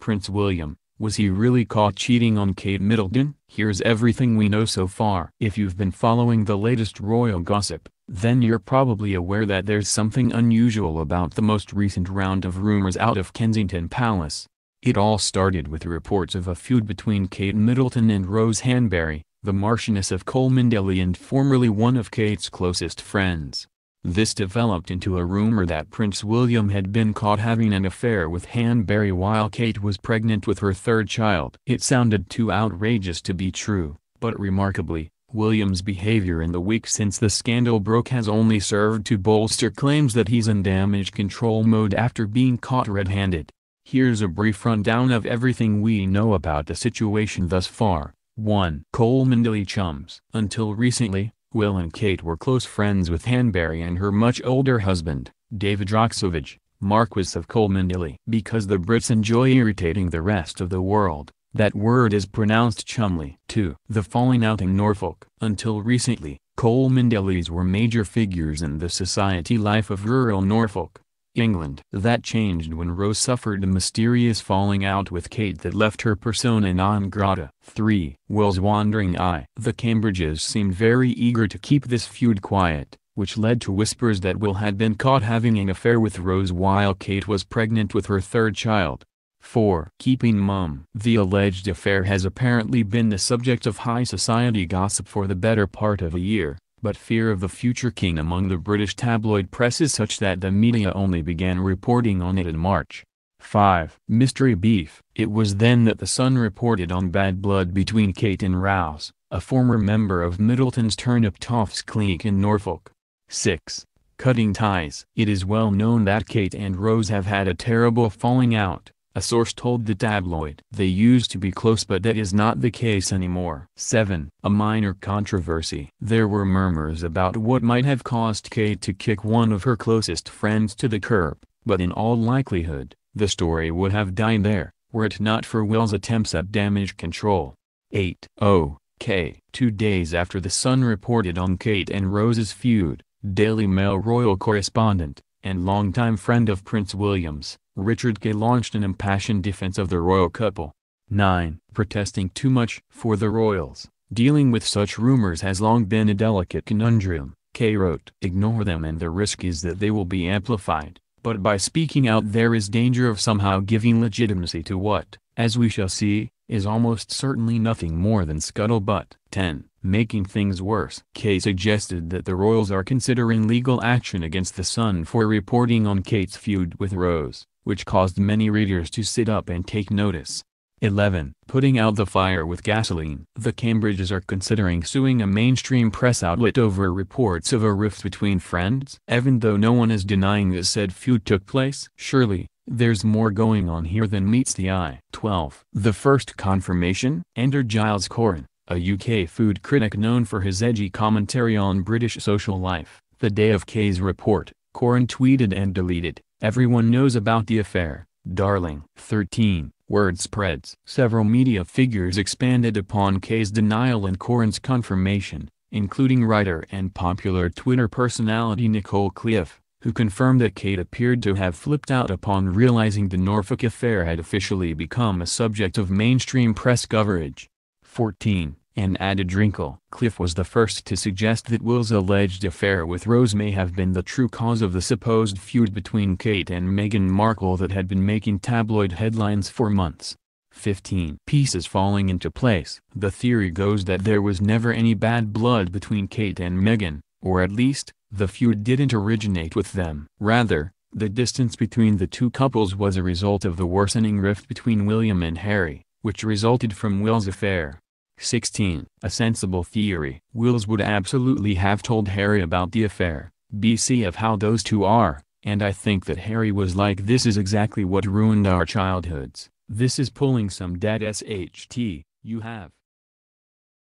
Prince William, was he really caught cheating on Kate Middleton? Here's everything we know so far. If you've been following the latest royal gossip, then you're probably aware that there's something unusual about the most recent round of rumors out of Kensington Palace. It all started with reports of a feud between Kate Middleton and Rose Hanbury, the Marchioness of Colmindale and formerly one of Kate's closest friends. This developed into a rumor that Prince William had been caught having an affair with Hanbury while Kate was pregnant with her third child. It sounded too outrageous to be true, but remarkably, William's behavior in the week since the scandal broke has only served to bolster claims that he's in damage control mode after being caught red-handed. Here's a brief rundown of everything we know about the situation thus far. 1. Coleman Dilly Chums Until recently, Will and Kate were close friends with Hanbury and her much older husband, David Roxovich, Marquis of Colmandilly. Because the Brits enjoy irritating the rest of the world, that word is pronounced chumly. 2. The falling out in Norfolk. Until recently, Colmandillys were major figures in the society life of rural Norfolk, England. That changed when Rose suffered a mysterious falling out with Kate that left her persona non grata. 3. Will's wandering eye. The Cambridges seemed very eager to keep this feud quiet, which led to whispers that Will had been caught having an affair with Rose while Kate was pregnant with her third child. 4. Keeping mum. The alleged affair has apparently been the subject of high society gossip for the better part of a year, but fear of the future king among the British tabloid press is such that the media only began reporting on it in March. 5. Mystery Beef It was then that The Sun reported on bad blood between Kate and Rouse, a former member of Middleton's Turnip Toffs clique in Norfolk. 6. Cutting Ties It is well known that Kate and Rose have had a terrible falling out, a source told the tabloid. They used to be close but that is not the case anymore. 7. A minor controversy. There were murmurs about what might have caused Kate to kick one of her closest friends to the curb, but in all likelihood, the story would have died there, were it not for Will's attempts at damage control. 8. K. K. Two days after The Sun reported on Kate and Rose's feud, Daily Mail royal correspondent, and longtime friend of Prince William's, Richard Gay launched an impassioned defense of the royal couple. 9. Protesting too much for the royals. Dealing with such rumors has long been a delicate conundrum, Kay wrote. Ignore them and the risk is that they will be amplified, but by speaking out there is danger of somehow giving legitimacy to what, as we shall see, is almost certainly nothing more than scuttlebutt. 10. Making things worse. Kay suggested that the royals are considering legal action against the Sun for reporting on Kate's feud with Rose which caused many readers to sit up and take notice. 11. Putting out the fire with gasoline. The Cambridges are considering suing a mainstream press outlet over reports of a rift between friends. Even though no one is denying the said feud took place, surely, there's more going on here than meets the eye. 12. The first confirmation? Enter Giles Corrin, a UK food critic known for his edgy commentary on British social life. The day of Kay's report, Corrin tweeted and deleted, Everyone knows about the affair, darling. 13. Word spreads. Several media figures expanded upon Kay's denial and Corin's confirmation, including writer and popular Twitter personality Nicole Cliff, who confirmed that Kate appeared to have flipped out upon realizing the Norfolk affair had officially become a subject of mainstream press coverage. 14. An added wrinkle. Cliff was the first to suggest that Will's alleged affair with Rose may have been the true cause of the supposed feud between Kate and Meghan Markle that had been making tabloid headlines for months. 15. Pieces falling into place. The theory goes that there was never any bad blood between Kate and Meghan, or at least, the feud didn't originate with them. Rather, the distance between the two couples was a result of the worsening rift between William and Harry, which resulted from Will's affair. 16. A sensible theory. Wills would absolutely have told Harry about the affair, BC of how those two are, and I think that Harry was like this is exactly what ruined our childhoods, this is pulling some dad sht, you have.